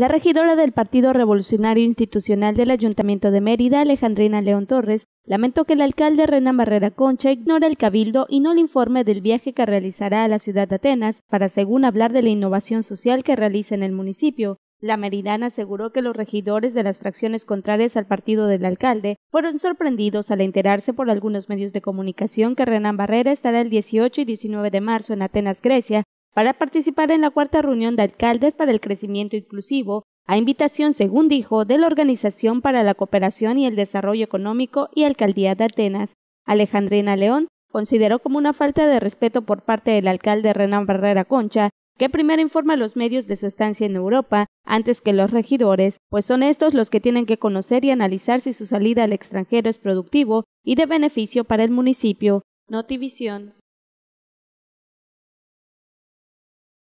La regidora del Partido Revolucionario Institucional del Ayuntamiento de Mérida, Alejandrina León Torres, lamentó que el alcalde Renan Barrera Concha ignora el cabildo y no le informe del viaje que realizará a la ciudad de Atenas para, según hablar de la innovación social que realiza en el municipio. La meridana aseguró que los regidores de las fracciones contrarias al partido del alcalde fueron sorprendidos al enterarse por algunos medios de comunicación que Renan Barrera estará el 18 y 19 de marzo en Atenas, Grecia, para participar en la cuarta reunión de alcaldes para el crecimiento inclusivo, a invitación, según dijo, de la Organización para la Cooperación y el Desarrollo Económico y Alcaldía de Atenas. Alejandrina León consideró como una falta de respeto por parte del alcalde Renan Barrera Concha que primero informa a los medios de su estancia en Europa antes que los regidores, pues son estos los que tienen que conocer y analizar si su salida al extranjero es productivo y de beneficio para el municipio. Notivisión.